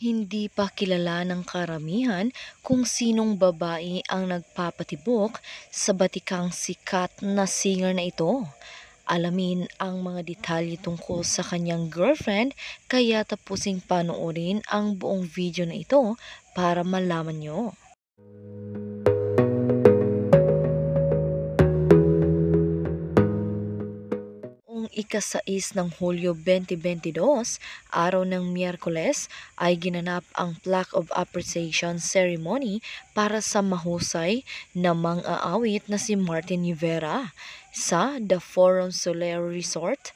Hindi pa kilala ng karamihan kung sinong babae ang nagpapatibok sa batikang sikat na singer na ito. Alamin ang mga detalye tungkol sa kanyang girlfriend kaya tapusin panoorin ang buong video na ito para malaman nyo. ikasais ng Hulyo 2022, araw ng Miyerkules, ay ginanap ang Plaque of Appreciation Ceremony para sa mahusay na mang-aawit na si Martin Rivera sa The Forum Soler Resort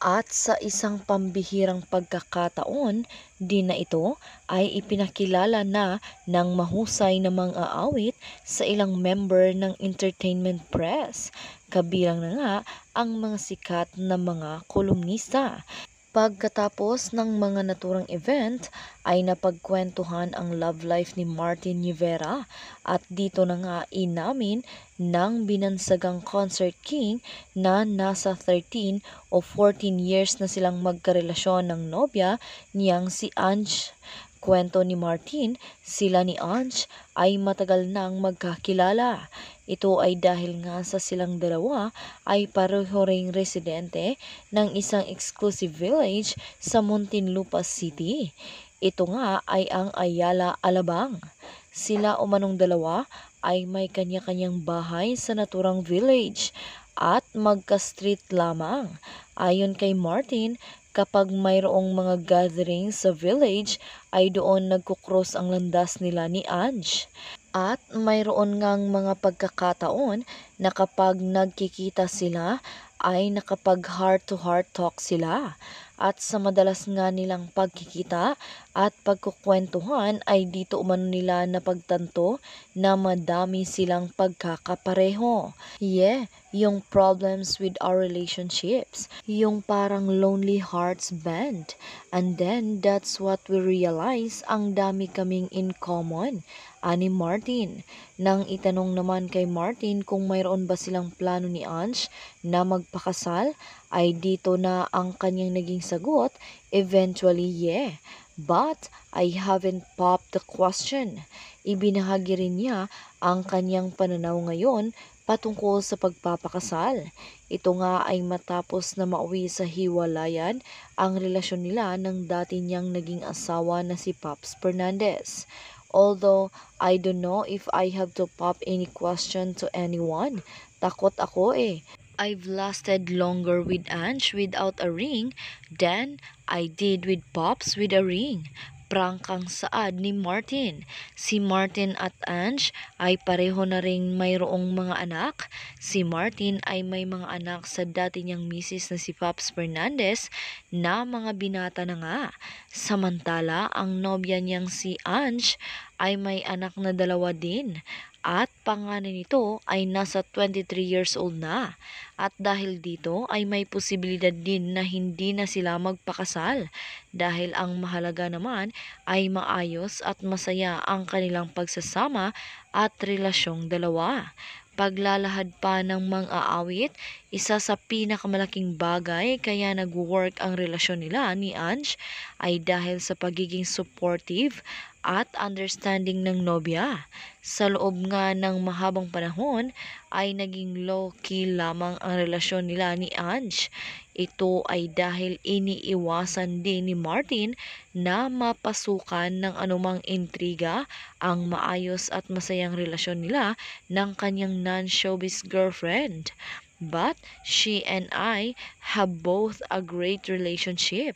at sa isang pambihirang pagkakataon, din na ito ay ipinakilala na ng mahusay na mga aawit sa ilang member ng entertainment press, kabilang na nga ang mga sikat na mga kolumnista. Pagkatapos ng mga naturang event ay napagkwentuhan ang love life ni Martin Rivera at dito na nga inamin ng binansagang concert king na nasa 13 o 14 years na silang magkarelasyon ng nobya niyang si Ange Kwento ni Martin, sila ni Ange ay matagal nang magkakilala. Ito ay dahil nga sa silang dalawa ay pareho residente ng isang exclusive village sa Muntinlupa City. Ito nga ay ang Ayala Alabang. Sila o manong dalawa ay may kanya-kanyang bahay sa naturang village at magka-street lamang. Ayon kay Martin, Kapag mayroong mga gathering sa village, ay doon nagkukros ang landas nila ni Ange. At mayroon ngang mga pagkakataon na kapag nagkikita sila, ay nakapag heart to -heart talk sila at sa madalas nga nilang pagkikita at pagkukwentuhan ay dito umano nila napagtanto na madami silang pagkakapareho. Yeah, yung problems with our relationships, yung parang lonely hearts bent. And then that's what we realize ang dami kaming in common ani Martin. Nang itanong naman kay Martin kung mayroon ba silang plano ni Ange na magpakasal ay dito na ang kanyang naging sagot, eventually yeah, but I haven't popped the question. Ibinahagi rin niya ang kanyang pananaw ngayon patungkol sa pagpapakasal. Ito nga ay matapos na mauwi sa hiwalayan ang relasyon nila ng dati niyang naging asawa na si Pops Fernandez. Although, I don't know if I have to pop any question to anyone. Takot ako eh. I've lasted longer with Ange without a ring than I did with Pops with a ring. Prank ang saad ni Martin. Si Martin at Ange ay pareho na ring mayroong mga anak. Si Martin ay may mga anak sa dati niyang misis na si Pops Fernandez na mga binata na nga. Samantala, ang nobya niyang si Ange ay may anak na dalawa din. At panganay nito ay nasa 23 years old na. At dahil dito ay may posibilidad din na hindi na sila magpakasal dahil ang mahalaga naman ay maayos at masaya ang kanilang pagsasama at relasyong dalawa paglalahad pa ng mga aawit, isa sa pinakamalaking bagay kaya nag-work ang relasyon nila ni Ange ay dahil sa pagiging supportive at understanding ng nobya. Sa loob nga ng mahabang panahon ay naging low-key lamang ang relasyon nila ni Ange. Ito ay dahil iniiwasan din ni Martin na mapasukan ng anumang intriga ang maayos at masayang relasyon nila ng kanyang non-showbiz girlfriend. But she and I have both a great relationship.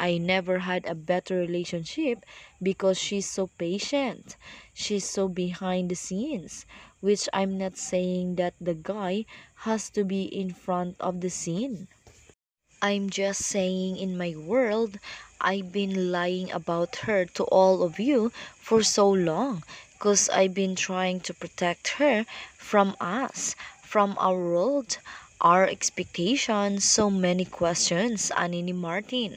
I never had a better relationship because she's so patient. She's so behind the scenes, which I'm not saying that the guy has to be in front of the scene. I'm just saying in my world, I've been lying about her to all of you for so long because I've been trying to protect her from us, from our world, our expectations, so many questions, ani ni Martin.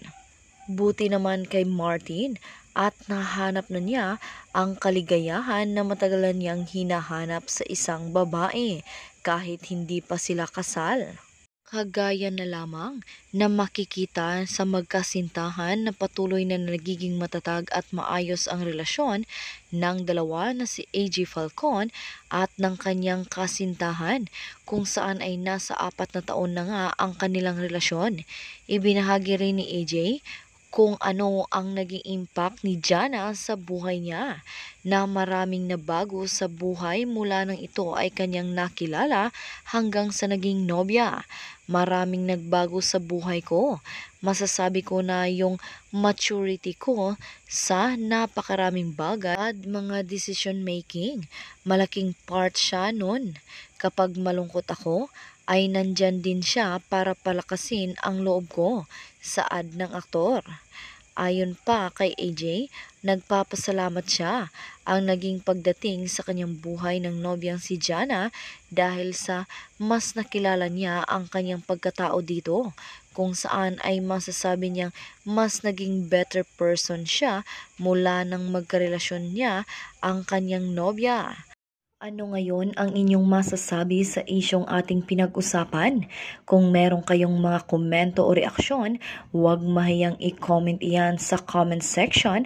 Buti naman kay Martin at nahanap na niya ang kaligayahan na matagalan niyang hinahanap sa isang babae kahit hindi pa sila kasal kagaya na lamang na makikita sa magkasintahan na patuloy na nagiging matatag at maayos ang relasyon ng dalawa na si AJ Falcon at ng kanyang kasintahan kung saan ay nasa apat na taon na nga ang kanilang relasyon. Ibinahagi rin ni AJ kung ano ang naging impact ni Jana sa buhay niya na maraming nabago sa buhay mula nang ito ay kanyang nakilala hanggang sa naging nobya. Maraming nagbago sa buhay ko. Masasabi ko na yung maturity ko sa napakaraming bagay at mga decision making. Malaking part siya nun. Kapag malungkot ako, ay nandyan din siya para palakasin ang loob ko saad ng aktor. Ayon pa kay AJ, nagpapasalamat siya ang naging pagdating sa kanyang buhay ng nobyang si Jana dahil sa mas nakilala niya ang kanyang pagkatao dito kung saan ay masasabi niyang mas naging better person siya mula nang magkarelasyon niya ang kanyang nobya. Ano ngayon ang inyong masasabi sa isyong ating pinag-usapan? Kung merong kayong mga komento o reaksyon, huwag mahiyang i-comment iyan sa comment section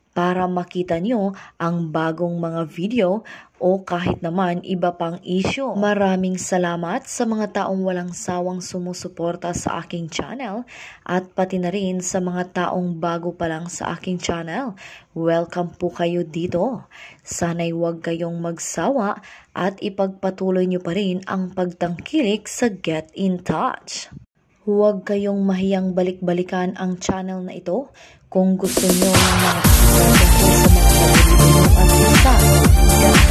para makita nyo ang bagong mga video o kahit naman iba pang isyo. Maraming salamat sa mga taong walang sawang sumusuporta sa aking channel at pati na rin sa mga taong bago pa lang sa aking channel. Welcome po kayo dito. Sana'y huwag kayong magsawa at ipagpatuloy nyo pa rin ang pagtangkilik sa Get In Touch. Huwag kayong mahiyang balik-balikan ang channel na ito kung gusto nyo ng mga sa mga